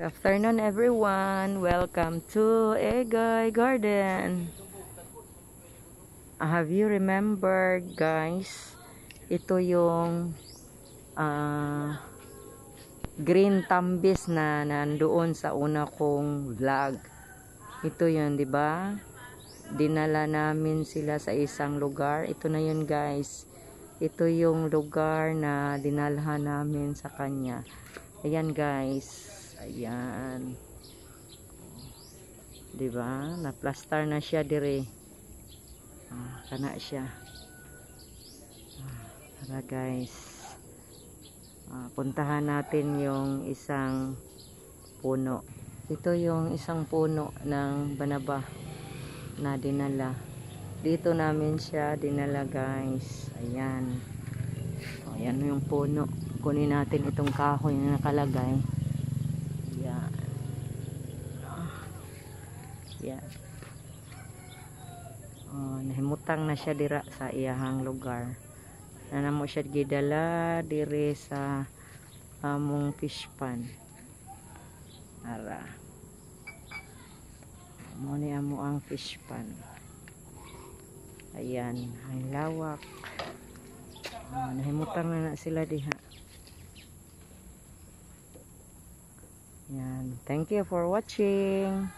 Good afternoon everyone. Welcome to Egay Garden. Have you remembered guys? Ito yung uh, green tambis na nandoon sa una kong vlog. Ito yun, di ba? Dinala namin sila sa isang lugar. Ito na yun guys. Ito yung lugar na dinalhan namin sa kanya. Ayan guys. Ayan. 'Di ba? Na-plaster na siya dire. Ah, kana siya. Ah, tara guys. Ah, puntahan natin yung isang puno. Ito yung isang puno ng banaba na dinala. Dito namin siya dinala guys. Ayan. Oh, ayan yung puno. Kunin natin itong kahoy na nakalagay. Yan. Yan. Oh, nahimutang na siya dira sa iyahang lugar. Nanamo siya gidala diri sa among fish pan. Ara. Mo ni amo ang fish pan. Ayan, ang lawak. Oh, nahimutang na na sila diha. Yan. Thank you for watching.